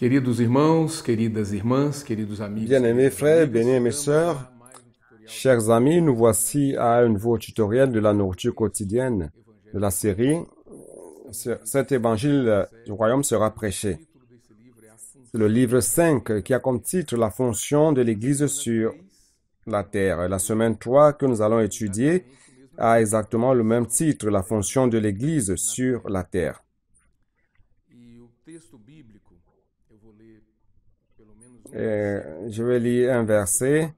Queridos irmãos, queridas queridos amis, Bien-aimés frères, bien-aimés sœurs, um chers amis, nous voici à un nouveau tutoriel de la nourriture quotidienne de la série. Cet évangile du royaume sera prêché. C'est le livre 5 qui a comme titre la fonction de l'Église sur la terre. La semaine 3 que nous allons étudier a exactement le même titre, la fonction de l'Église sur la terre. Euh, je vais lire un verset.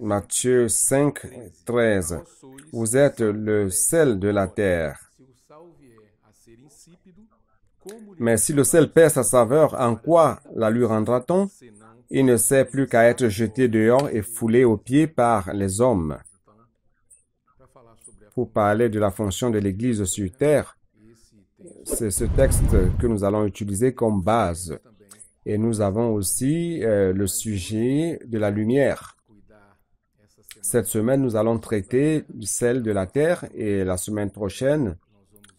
Matthieu 5, 13. Vous êtes le sel de la terre. Mais si le sel perd sa saveur, en quoi la lui rendra-t-on Il ne sert plus qu'à être jeté dehors et foulé aux pieds par les hommes. Pour parler de la fonction de l'Église sur terre, c'est ce texte que nous allons utiliser comme base et nous avons aussi euh, le sujet de la lumière. Cette semaine, nous allons traiter celle de la Terre et la semaine prochaine,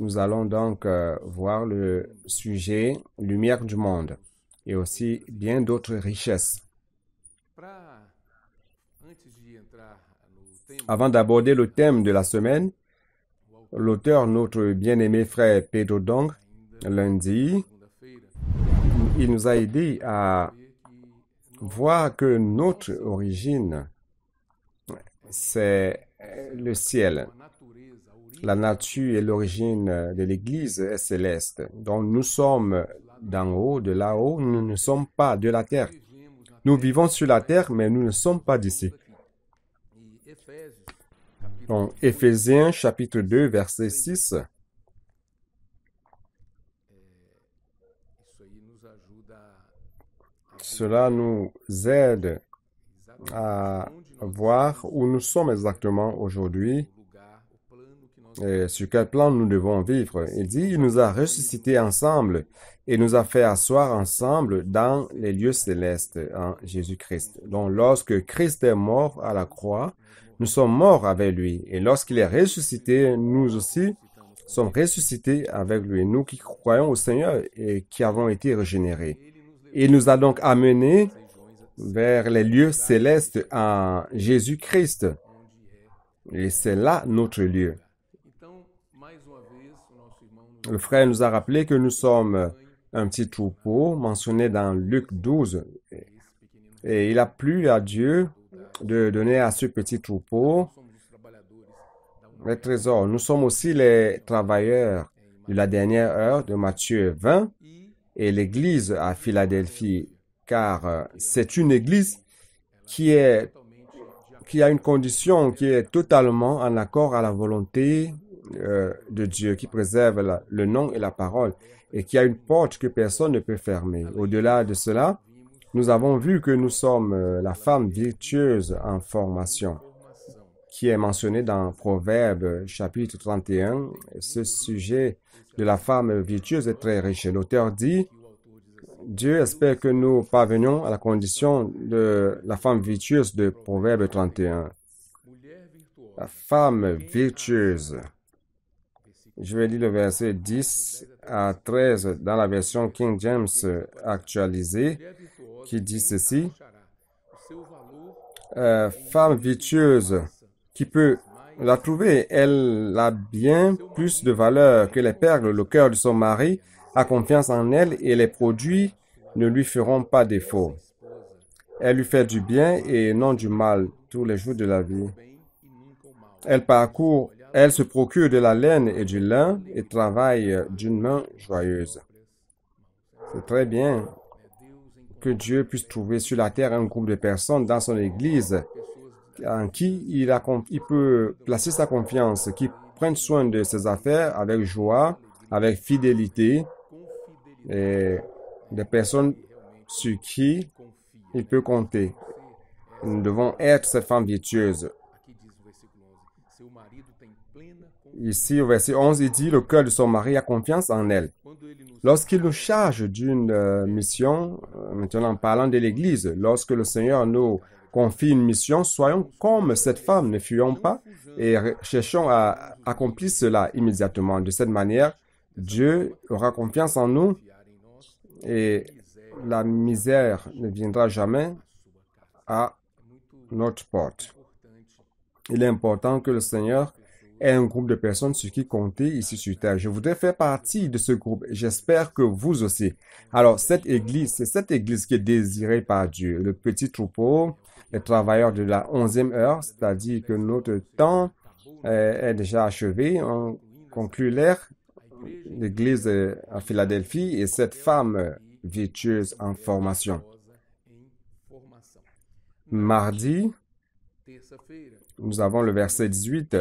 nous allons donc euh, voir le sujet lumière du monde et aussi bien d'autres richesses. Avant d'aborder le thème de la semaine, l'auteur, notre bien-aimé frère Pedro Dong, lundi, il nous a aidé à voir que notre origine, c'est euh, le ciel. La nature et l'origine de l'Église est céleste. Donc nous sommes d'en haut, de là-haut, nous ne sommes pas de la terre. Nous vivons sur la terre, mais nous ne sommes pas d'ici. Donc Éphésiens chapitre 2, verset 6. Cela nous aide à voir où nous sommes exactement aujourd'hui et sur quel plan nous devons vivre. Il dit, il nous a ressuscités ensemble et nous a fait asseoir ensemble dans les lieux célestes en Jésus-Christ. Donc lorsque Christ est mort à la croix, nous sommes morts avec lui. Et lorsqu'il est ressuscité, nous aussi sommes ressuscités avec lui, nous qui croyons au Seigneur et qui avons été régénérés. Il nous a donc amenés vers les lieux célestes en Jésus-Christ. Et c'est là notre lieu. Le frère nous a rappelé que nous sommes un petit troupeau mentionné dans Luc 12. Et il a plu à Dieu de donner à ce petit troupeau les trésors. Nous sommes aussi les travailleurs de la dernière heure de Matthieu 20 et l'Église à Philadelphie, car euh, c'est une Église qui, est, qui a une condition qui est totalement en accord à la volonté euh, de Dieu, qui préserve le nom et la parole, et qui a une porte que personne ne peut fermer. Au-delà de cela, nous avons vu que nous sommes euh, la femme virtueuse en formation qui est mentionné dans Proverbe chapitre 31. Ce sujet de la femme virtueuse est très riche. L'auteur dit, Dieu espère que nous parvenions à la condition de la femme virtueuse de Proverbe 31. La femme virtueuse. Je vais lire le verset 10 à 13 dans la version King James actualisée qui dit ceci. Euh, femme vertueuse qui peut la trouver. Elle a bien plus de valeur que les perles. Le cœur de son mari a confiance en elle et les produits ne lui feront pas défaut. Elle lui fait du bien et non du mal tous les jours de la vie. Elle parcourt, elle se procure de la laine et du lin et travaille d'une main joyeuse. C'est très bien que Dieu puisse trouver sur la terre un groupe de personnes dans son Église en qui il, il peut placer sa confiance, qui prennent soin de ses affaires avec joie, avec fidélité, et des personnes sur qui il peut compter. Nous devons être ces femmes vertueuses. Ici, au verset 11, il dit, le cœur de son mari a confiance en elle. Lorsqu'il nous charge d'une euh, mission, euh, maintenant en parlant de l'Église, lorsque le Seigneur nous confie une mission, soyons comme cette femme, ne fuyons pas et cherchons à accomplir cela immédiatement. De cette manière, Dieu aura confiance en nous et la misère ne viendra jamais à notre porte. Il est important que le Seigneur ait un groupe de personnes sur qui compter ici sur Terre. Je voudrais faire partie de ce groupe. J'espère que vous aussi. Alors, cette église, c'est cette église qui est désirée par Dieu. Le petit troupeau les travailleurs de la onzième heure, c'est-à-dire que notre temps euh, est déjà achevé. On conclut l'ère, l'église euh, à Philadelphie et cette femme euh, virtueuse en formation. Mardi, nous avons le verset 18.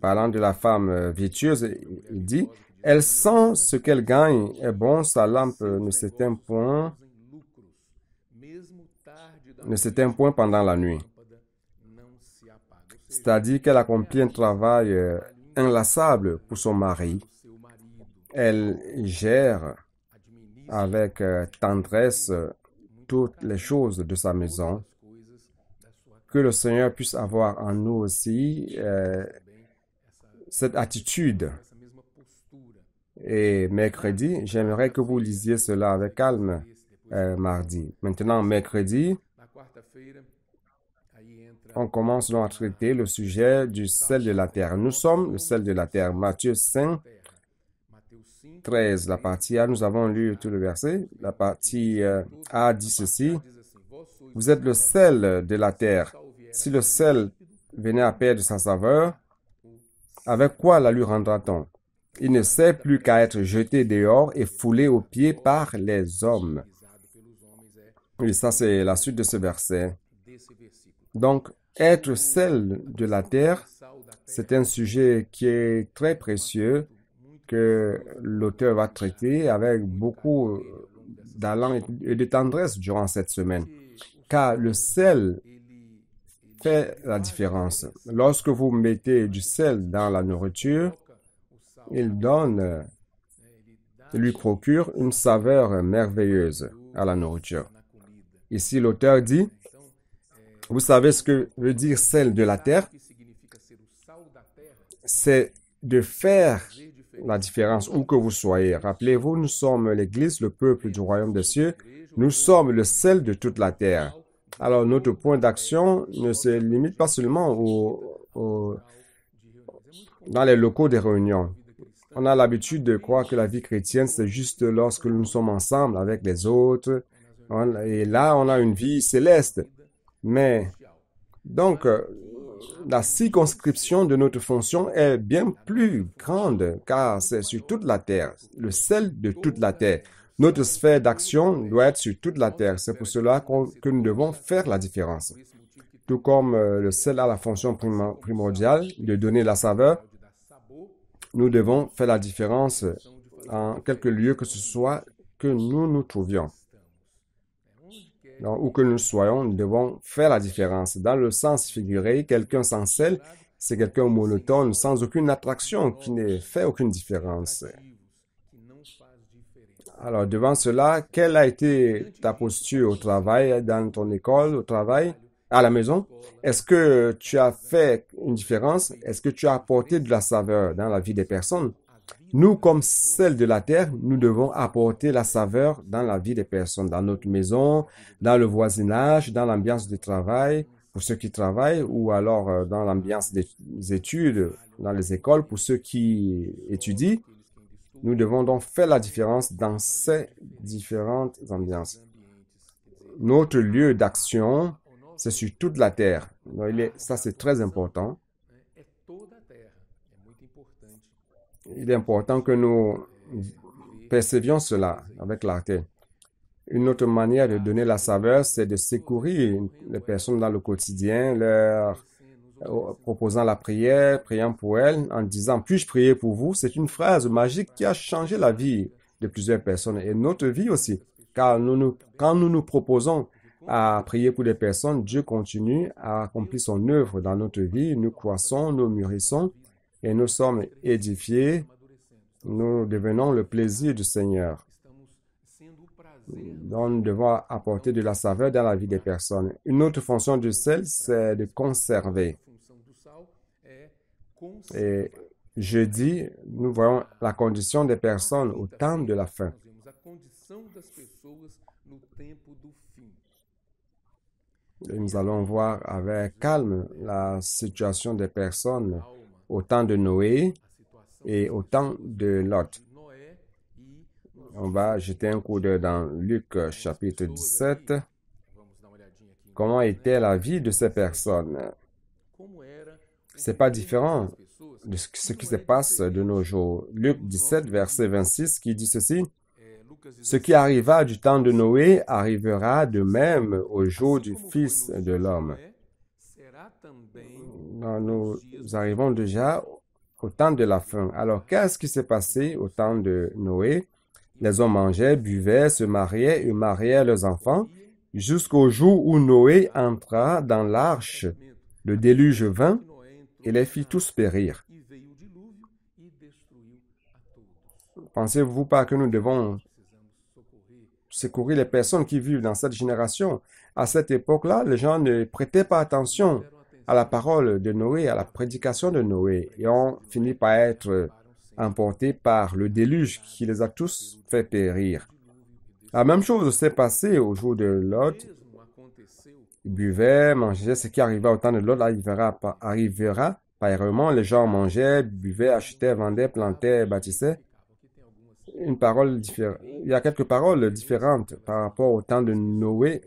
Parlant de la femme virtueuse, il dit, Elle sent ce qu'elle gagne, et bon, sa lampe ne s'éteint point ne s'éteint point pendant la nuit. C'est-à-dire qu'elle accomplit un travail euh, inlassable pour son mari. Elle gère avec euh, tendresse euh, toutes les choses de sa maison. Que le Seigneur puisse avoir en nous aussi cette attitude. Et mercredi, j'aimerais que vous lisiez cela avec calme mardi. Maintenant, mercredi, on commence donc à traiter le sujet du sel de la terre. Nous sommes le sel de la terre. Matthieu 5, 13, la partie A. Nous avons lu tout le verset. La partie euh, A dit ceci. Vous êtes le sel de la terre. Si le sel venait à perdre sa saveur, avec quoi la lui rendra-t-on Il ne sait plus qu'à être jeté dehors et foulé aux pieds par les hommes. Oui, ça, c'est la suite de ce verset. Donc, être sel de la terre, c'est un sujet qui est très précieux que l'auteur va traiter avec beaucoup d'allant et de tendresse durant cette semaine. Car le sel fait la différence. Lorsque vous mettez du sel dans la nourriture, il donne, lui procure une saveur merveilleuse à la nourriture. Ici, l'auteur dit, vous savez ce que veut dire celle de la terre C'est de faire la différence où que vous soyez. Rappelez-vous, nous sommes l'Église, le peuple du royaume des cieux. Nous sommes le sel de toute la terre. Alors notre point d'action ne se limite pas seulement dans les locaux des réunions. On a l'habitude de croire que la vie chrétienne, c'est juste lorsque nous sommes ensemble avec les autres, et là, on a une vie céleste. Mais donc, euh, la circonscription de notre fonction est bien plus grande car c'est sur toute la terre, le sel de toute la terre. Notre sphère d'action doit être sur toute la terre. C'est pour cela que nous devons faire la différence. Tout comme euh, le sel a la fonction primordiale de donner la saveur, nous devons faire la différence en quelque lieu que ce soit que nous nous trouvions où que nous soyons, nous devons faire la différence. Dans le sens figuré, quelqu'un sans sel, c'est quelqu'un monotone, sans aucune attraction, qui ne fait aucune différence. Alors, devant cela, quelle a été ta posture au travail, dans ton école, au travail, à la maison? Est-ce que tu as fait une différence? Est-ce que tu as apporté de la saveur dans la vie des personnes? Nous, comme celle de la terre, nous devons apporter la saveur dans la vie des personnes, dans notre maison, dans le voisinage, dans l'ambiance du travail, pour ceux qui travaillent, ou alors euh, dans l'ambiance des études, dans les écoles, pour ceux qui étudient. Nous devons donc faire la différence dans ces différentes ambiances. Notre lieu d'action, c'est sur toute la terre. ça, c'est très important. il est important que nous percevions cela avec clarté. Une autre manière de donner la saveur, c'est de secourir les personnes dans le quotidien, leur euh, proposant la prière, priant pour elles, en disant Puis-je prier pour vous C'est une phrase magique qui a changé la vie de plusieurs personnes et notre vie aussi. Car nous, nous, quand nous nous proposons à prier pour des personnes, Dieu continue à accomplir son œuvre dans notre vie. Nous croissons, nous mûrissons et nous sommes édifiés, nous devenons le plaisir du Seigneur. Donc, nous devons apporter de la saveur dans la vie des personnes. Une autre fonction du sel, c'est de conserver. Et jeudi, nous voyons la condition des personnes au temps de la fin. nous allons voir avec calme la situation des personnes au temps de Noé et au temps de Lot. On va jeter un coup d'œil dans Luc euh, chapitre 17. Comment était la vie de ces personnes? C'est pas différent de ce qui se passe de nos jours. Luc 17, verset 26, qui dit ceci. Ce qui arriva du temps de Noé arrivera de même au jour du Fils de l'homme nous arrivons déjà au temps de la fin. Alors, qu'est-ce qui s'est passé au temps de Noé? Les hommes mangeaient, buvaient, se mariaient et mariaient leurs enfants, jusqu'au jour où Noé entra dans l'arche. Le déluge vint et les fit tous périr. Pensez-vous pas que nous devons secourir les personnes qui vivent dans cette génération? À cette époque-là, les gens ne prêtaient pas attention à la parole de Noé, à la prédication de Noé, et ont fini par être emportés par le déluge qui les a tous fait périr. La même chose s'est passée au jour de Lot. Ils buvaient, mangeaient ce qui arrivait au temps de Lot arrivera, arrivera pareillement. Les gens mangeaient, buvaient, achetaient, vendaient, plantaient, bâtissaient. Une parole Il y a quelques paroles différentes par rapport au temps de Noé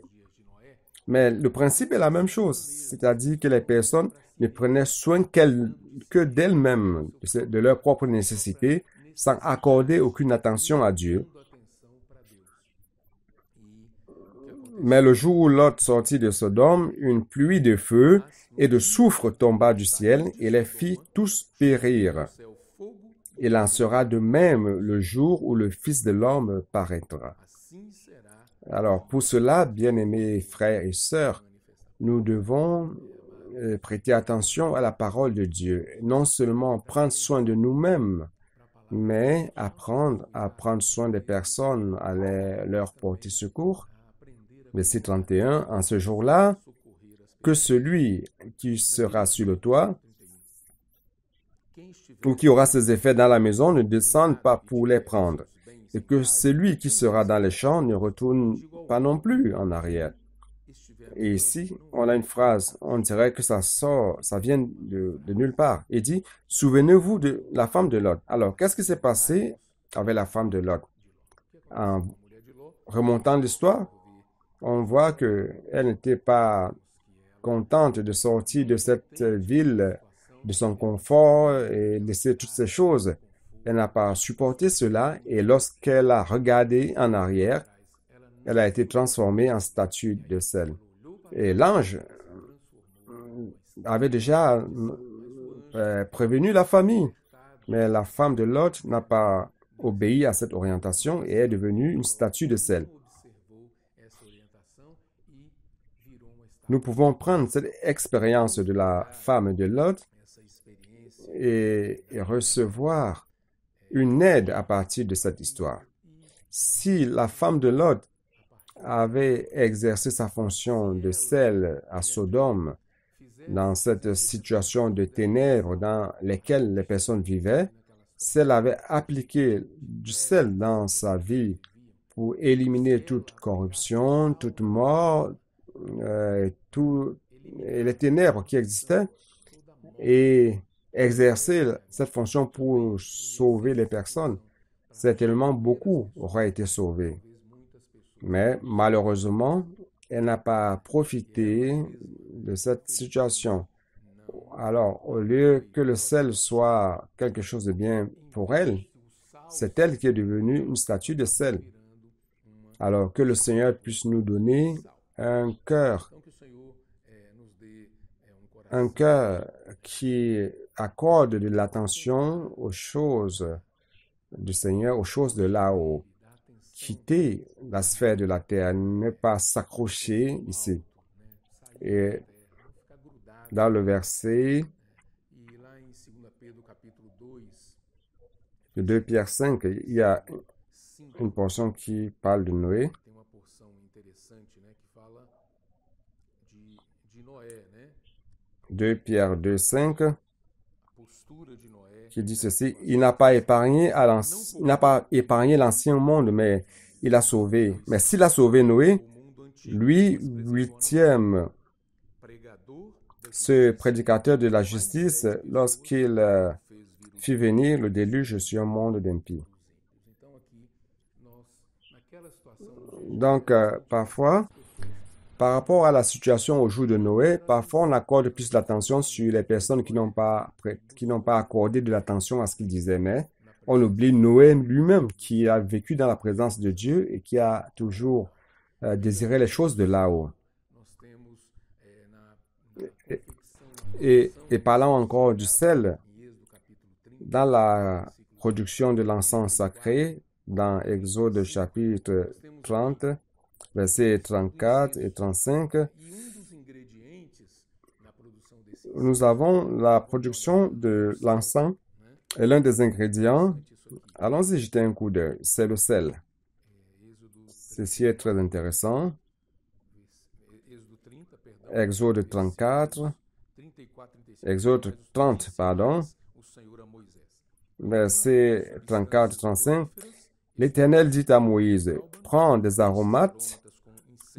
mais le principe est la même chose, c'est-à-dire que les personnes ne prenaient soin que d'elles-mêmes, de leurs propres nécessités, sans accorder aucune attention à Dieu. Mais le jour où l'homme sortit de Sodome, une pluie de feu et de soufre tomba du ciel et les fit tous périr. Il en sera de même le jour où le Fils de l'homme paraîtra. Alors, pour cela, bien-aimés frères et sœurs, nous devons euh, prêter attention à la parole de Dieu. Non seulement prendre soin de nous-mêmes, mais apprendre à prendre soin des personnes, à leur porter secours. Verset 31, en ce jour-là, que celui qui sera sur le toit ou qui aura ses effets dans la maison ne descende pas pour les prendre et que celui qui sera dans les champs ne retourne pas non plus en arrière. Et ici, on a une phrase, on dirait que ça sort, ça vient de, nulle part. Il dit, souvenez-vous de la femme de Lot. Alors, qu'est-ce qui s'est passé avec la femme de Lot? En remontant l'histoire, on voit qu'elle n'était pas contente de sortir de cette ville, de son confort et laisser toutes ces choses. Elle n'a pas supporté cela et lorsqu'elle a regardé en arrière, elle a été transformée en statue de sel. Et l'ange euh, avait déjà euh, euh, prévenu la famille, mais la femme de Lot n'a pas obéi à cette orientation et est devenue une statue de sel. Nous pouvons prendre cette expérience de la femme de Lot et, et recevoir une aide à partir de cette histoire. Si la femme de Lot avait exercé sa fonction de sel à Sodome dans cette situation de ténèbres dans lesquelles les personnes vivaient, celle avait appliqué du sel dans sa vie pour éliminer toute corruption, toute mort, euh, tout, et les ténèbres qui existaient. Et exercer cette fonction pour sauver les personnes, certainement beaucoup auraient été sauvés. Mais malheureusement, elle n'a pas profité de cette situation. Alors, au lieu que le sel soit quelque chose de bien pour elle, c'est elle qui est devenue une statue de sel. Alors que le Seigneur puisse nous donner un cœur, un cœur qui accorde de l'attention aux choses du Seigneur, aux choses de là-haut. Quitter la sphère de la terre, ne pas s'accrocher ici. Et dans le verset de 2 Pierre 5, il y a une portion qui parle de Noé. De Pierre 2, 5 qui dit ceci, il n'a pas épargné l'ancien monde, mais il a sauvé. Mais s'il a sauvé Noé, lui, huitième, ce prédicateur de la justice, lorsqu'il euh, fit venir le déluge sur un monde d'impies. Donc, euh, parfois, par rapport à la situation au jour de Noé, parfois on accorde plus d'attention sur les personnes qui n'ont pas, pas accordé de l'attention à ce qu'ils disait, mais on oublie Noé lui-même qui a vécu dans la présence de Dieu et qui a toujours euh, désiré les choses de là-haut. Et, et, parlant encore du sel, dans la production de l'encens sacré, dans Exode chapitre 30, versets 34 et 35, nous avons la production de l'encens et l'un des ingrédients. Allons-y jeter un coup d'œil. C'est le sel. Ceci est très intéressant. Exode 34, Exode 30, pardon, verset 34-35. L'Éternel dit à Moïse, prends des aromates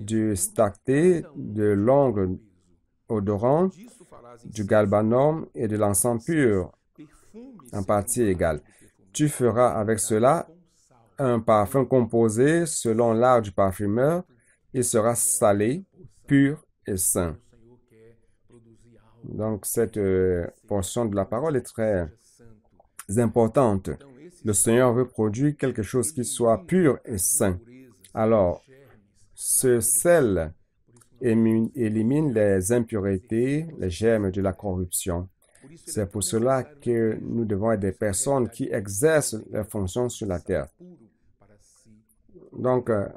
du stacté, de l'ongle odorant, du galbanum et de l'encens pur en partie égale. Tu feras avec cela un parfum composé selon l'art du parfumeur. Il sera salé, pur et sain. Donc cette euh, portion de la parole est très importante. Le Seigneur veut produire quelque chose qui soit pur et sain. Alors, ce sel élimine les impuretés, les germes de la corruption. C'est pour cela que nous devons être des personnes qui exercent leurs fonctions sur la terre. Donc, euh,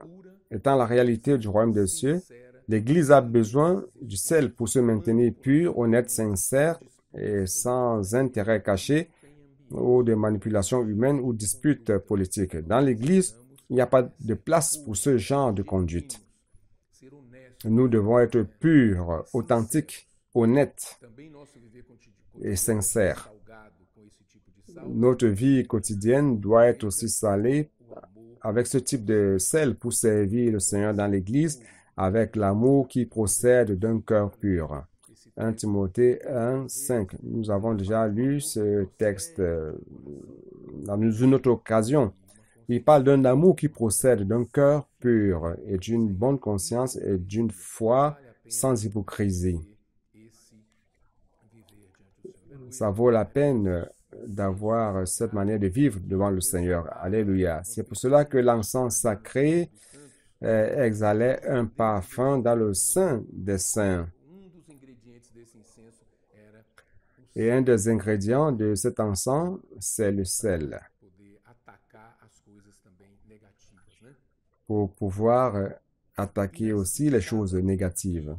étant la réalité du royaume des cieux, l'Église a besoin du sel pour se maintenir pure, honnête, sincère et sans intérêt caché ou de manipulation humaine ou disputes politique Dans l'Église, il n'y a pas de place pour ce genre de conduite. Nous devons être purs, authentiques, honnêtes et sincères. Notre vie quotidienne doit être aussi salée avec ce type de sel pour servir le Seigneur dans l'Église avec l'amour qui procède d'un cœur pur. 1 Timothée 1, 5. Nous avons déjà lu ce texte euh, dans une autre occasion. Il parle d'un amour qui procède d'un cœur pur et d'une bonne conscience et d'une foi sans hypocrisie. Ça vaut la peine d'avoir cette manière de vivre devant le Seigneur. Alléluia. C'est pour cela que l'encens sacré euh, exhalait un parfum dans le sein des saints. Et un des ingrédients de cet encens, c'est le sel. pour pouvoir euh, attaquer aussi les choses négatives.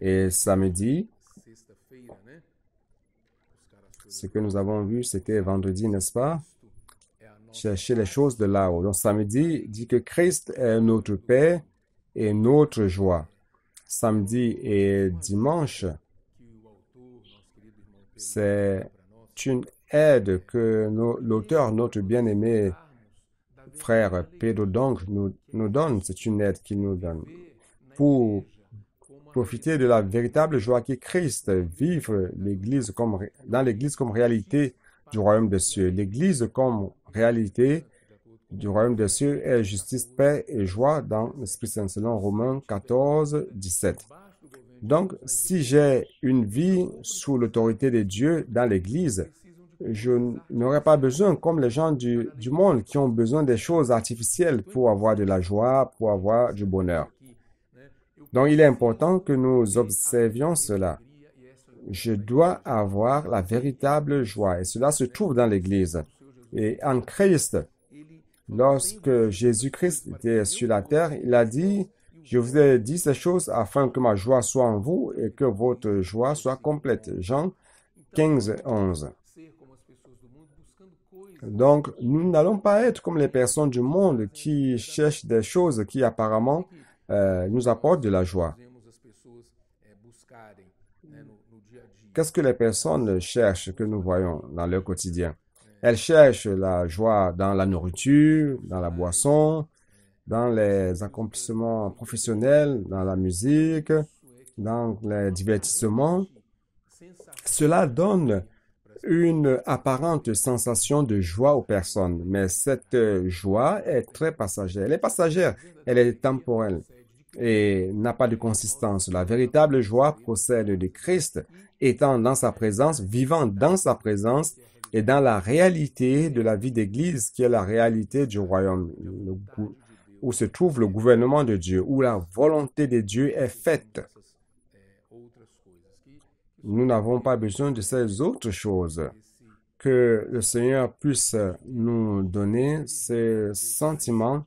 Et samedi, ce que nous avons vu, c'était vendredi, n'est-ce pas Chercher les choses de là-haut. Donc samedi dit que Christ est notre paix et notre joie. Samedi et dimanche, c'est une aide que l'auteur, notre bien-aimé, frère Pedro donc nous, donne, c'est une aide qu'il nous donne. Pour profiter de la véritable joie qui est Christ, vivre l'Église comme, dans l'Église comme réalité du royaume des cieux. L'Église comme réalité du royaume des cieux est justice, paix et joie dans l'Esprit Saint selon Romains 14, 17. Donc, si j'ai une vie sous l'autorité de Dieu dans l'Église, je n'aurais pas besoin, comme les gens du, monde qui ont besoin des choses artificielles pour avoir de la joie, pour avoir du bonheur. Donc il est important que nous observions cela. Je dois avoir la véritable joie et cela se trouve dans l'Église. Et en Christ, lorsque Jésus-Christ était sur la terre, il a dit, je vous ai dit ces choses afin que ma joie soit en vous et que votre joie soit complète. Jean 15, 11. Donc, nous n'allons pas être comme les personnes du monde qui cherchent des choses qui apparemment euh, nous apportent de la joie. Qu'est-ce que les personnes cherchent que nous voyons dans leur quotidien Elles cherchent la joie dans la nourriture, dans la boisson, dans les accomplissements professionnels, dans la musique, dans les divertissements. Cela donne une apparente sensation de joie aux personnes, mais cette euh, joie est très passagère. Elle est passagère, elle est temporelle et n'a pas de consistance. La véritable joie procède de Christ, étant dans sa présence, vivant dans sa présence et dans la réalité de la vie d'Église, qui est la réalité du royaume, où se trouve le gouvernement de Dieu, où la volonté de Dieu est faite nous n'avons pas besoin de ces autres choses. Que le Seigneur puisse nous donner ce sentiment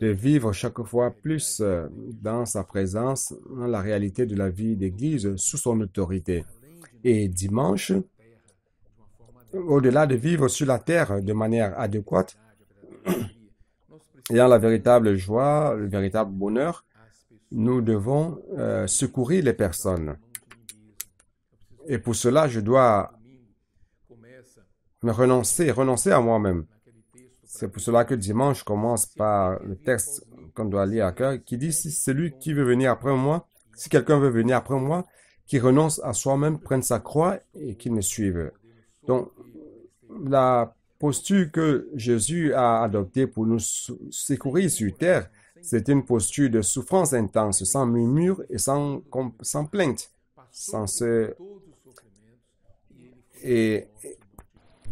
de vivre chaque fois plus euh, dans sa présence, dans la réalité de la vie d'Église, sous son autorité. Et dimanche, au-delà de vivre sur la terre de manière adéquate, ayant la véritable joie, le véritable bonheur, nous devons euh, secourir les personnes. Et pour cela, je dois me renoncer, renoncer à moi-même. C'est pour cela que dimanche commence par le texte qu'on doit lire à cœur, qui dit, si celui qui veut venir après moi, si quelqu'un veut venir après moi, qui renonce à soi-même, prenne sa croix et qu'il me suive. Donc, la posture que Jésus a adoptée pour nous secourir sur terre, c'est une posture de souffrance intense, sans murmure et sans, sans plainte, sans se et,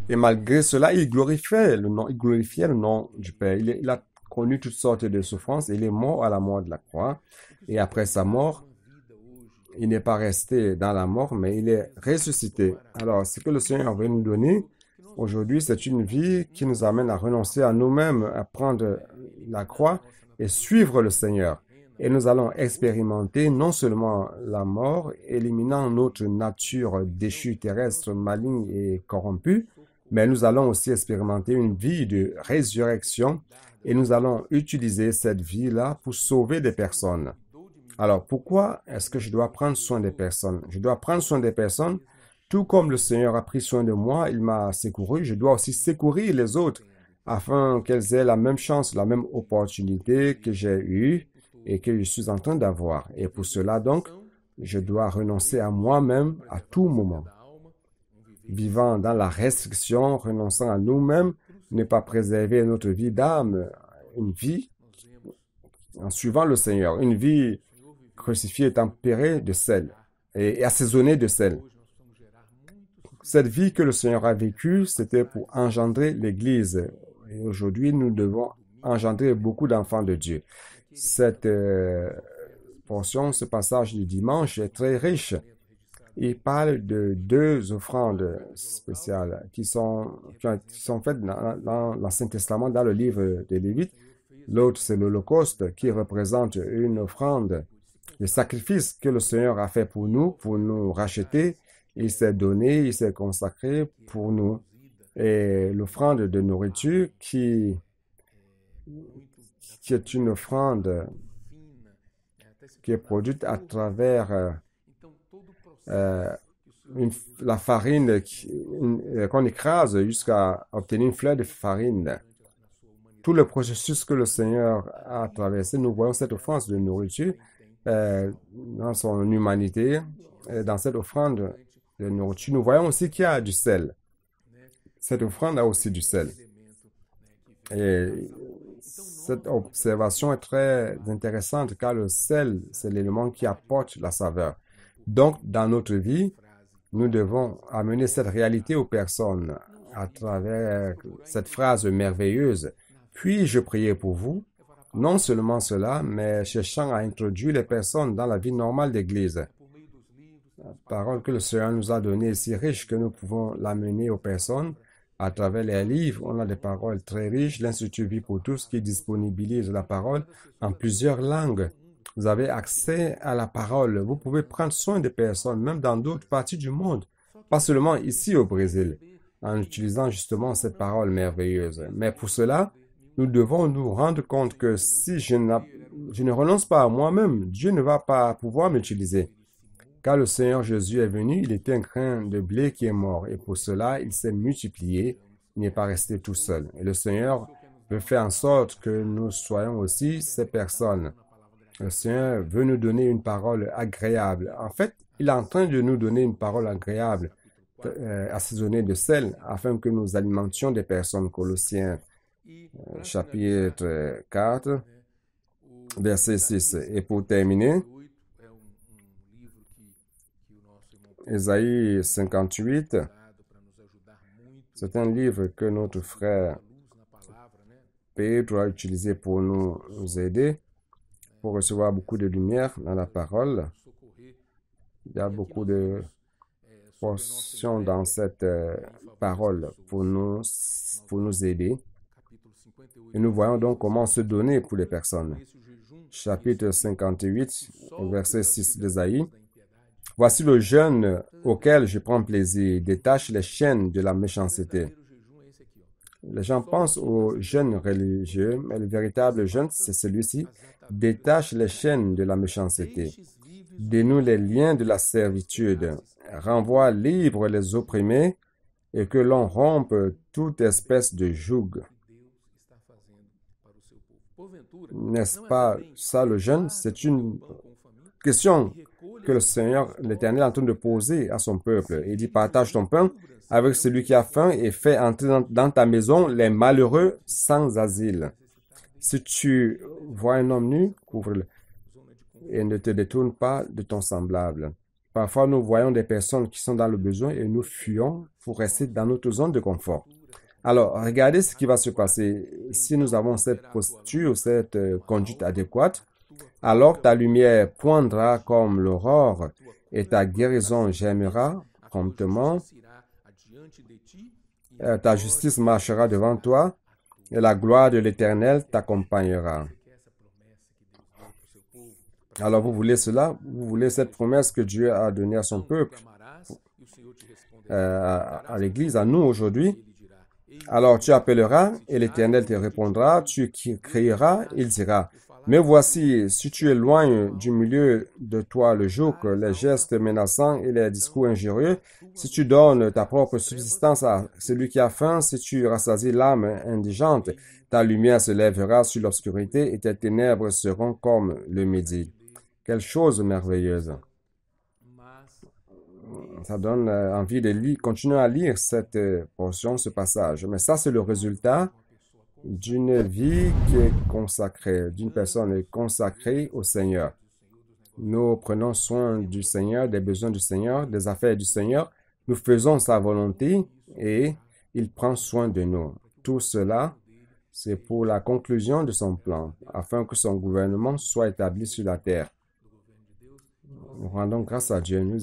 malgré cela, il glorifiait le nom, il glorifiait le nom du Père. Il, il, a connu toutes sortes de souffrances. Il est mort à la mort de la croix. Et après sa mort, il n'est pas resté dans la mort, mais il est ressuscité. Alors, ce que le Seigneur veut nous donner aujourd'hui, c'est une vie qui nous amène à renoncer à nous-mêmes, à prendre la croix et suivre le Seigneur et nous allons expérimenter non seulement la mort, éliminant notre nature déchue terrestre, maligne et corrompue, mais nous allons aussi expérimenter une vie de résurrection et nous allons utiliser cette vie-là pour sauver des personnes. Alors pourquoi est-ce que je dois prendre soin des personnes Je dois prendre soin des personnes tout comme le Seigneur a pris soin de moi, il m'a secouru, je dois aussi secourir les autres afin qu'elles aient la même chance, la même opportunité que j'ai eue et que je suis en train d'avoir. Et pour cela, donc, je dois renoncer à moi-même à tout moment. Vivant dans la restriction, renonçant à nous-mêmes, ne pas préserver notre vie d'âme, une vie en suivant le Seigneur, une vie crucifiée et tempérée de sel et, assaisonnée de sel. Cette vie que le Seigneur a vécue, c'était pour engendrer l'Église. Et aujourd'hui, nous devons engendrer beaucoup d'enfants de Dieu. Cette euh, portion, ce passage du dimanche est très riche. Il parle de deux offrandes spéciales qui sont, qui sont faites dans, l'Ancien Testament, dans le livre des Lévites. L'autre, c'est l'Holocauste qui représente une offrande, le sacrifice que le Seigneur a fait pour nous, pour nous racheter. Il s'est donné, il s'est consacré pour nous. Et l'offrande de nourriture qui qui est une offrande qui est produite à travers euh, euh, la farine euh, qu'on écrase jusqu'à obtenir une fleur de farine. Tout le processus que le Seigneur a traversé, nous voyons cette offrande de nourriture dans son humanité, dans cette offrande de nourriture. Nous voyons aussi qu'il y a du sel. Cette offrande a aussi du sel. Et cette observation est très intéressante car le sel, c'est l'élément qui apporte la saveur. Donc, dans notre vie, nous devons amener cette réalité aux personnes à travers cette phrase merveilleuse. Puis-je prier pour vous Non seulement cela, mais cherchant à introduire les personnes dans la vie normale d'Église. La parole que le Seigneur nous a donnée est si riche que nous pouvons l'amener aux personnes à travers les livres, on a des paroles très riches. L'Institut Vie pour tous qui disponibilise la parole en plusieurs langues. Vous avez accès à la parole. Vous pouvez prendre soin des personnes, même dans d'autres parties du monde, pas seulement ici au Brésil, en utilisant justement cette parole merveilleuse. Mais pour cela, nous devons nous rendre compte que si je, je ne renonce pas à moi-même, Dieu ne va pas pouvoir m'utiliser. Car le Seigneur Jésus est venu, il était un grain de blé qui est mort, et pour cela il s'est multiplié, il n'est pas resté tout seul. Et le Seigneur veut faire en sorte que nous soyons aussi ces personnes. Le Seigneur veut nous donner une parole agréable. En fait, il est en train de nous donner une parole agréable, euh, assaisonnée de sel, afin que nous alimentions des personnes Colossiens euh, chapitre 4, verset 6. Et pour terminer, Ésaïe 58. C'est un livre que notre frère Pedro a utilisé pour nous aider, pour recevoir beaucoup de lumière dans la parole. Il y a beaucoup de portions dans cette euh, parole pour nous, pour nous aider. Et nous voyons donc comment se donner pour les personnes. Chapitre 58, verset 6 d'Ésaïe. Voici le jeûne euh, auquel je prends plaisir, détache les chaînes de la méchanceté. Les hein. gens pensent au jeûne hein. religieux, mais le véritable jeûne, c'est celui-ci. Détache les chaînes de la méchanceté. Dénoue les liens de la servitude. Ah, Renvoie libre les opprimés et que l'on rompe toute espèce de joug. N'est-ce pas ça le jeûne? Um c'est une question que le Seigneur, l'Éternel, est en de poser à son peuple. Il dit, partage ton pain avec celui qui a faim et fais entrer dans, ta maison les malheureux sans asile. Si tu vois un homme nu, couvre-le et ne te détourne pas de ton semblable. Parfois, nous voyons des personnes qui sont dans le besoin et nous fuyons pour rester dans notre zone de confort. Alors, regardez ce qui va se passer. Si nous avons cette posture, cette euh, conduite adéquate, alors ta lumière poindra comme l'aurore et ta guérison germera promptement. Euh, ta justice marchera devant toi et la gloire de l'Éternel t'accompagnera. Alors vous voulez cela, vous voulez cette promesse que Dieu a donnée à son peuple, euh, à, à l'Église, à nous aujourd'hui. Alors tu appelleras et l'Éternel te répondra, tu crieras, il dira, mais voici, si tu éloignes du milieu de toi le joug, les gestes menaçants et les discours injurieux, si tu donnes ta propre subsistance à celui qui a faim, si tu rassasies l'âme indigente, ta lumière se lèvera sur l'obscurité et tes ténèbres seront comme le midi. Quelle chose merveilleuse! ça donne envie de continuer à lire cette portion, ce passage. Mais ça, c'est le résultat d'une vie qui est consacrée, d'une personne est consacrée au Seigneur. Nous prenons soin du Seigneur, des besoins du Seigneur, des affaires du Seigneur. Nous faisons sa volonté et il prend soin de nous. Tout cela, c'est pour la conclusion de son plan, afin que son gouvernement soit établi sur la terre. Nous rendons grâce à Dieu. Nous,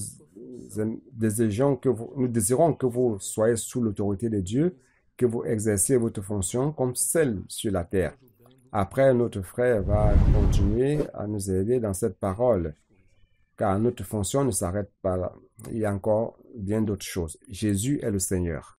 nous désirons que vous soyez sous l'autorité de Dieu que vous exerciez votre fonction comme celle sur la terre. Après, notre frère va continuer à nous aider dans cette parole, car notre fonction ne s'arrête pas là. Il y a encore bien d'autres choses. Jésus est le Seigneur.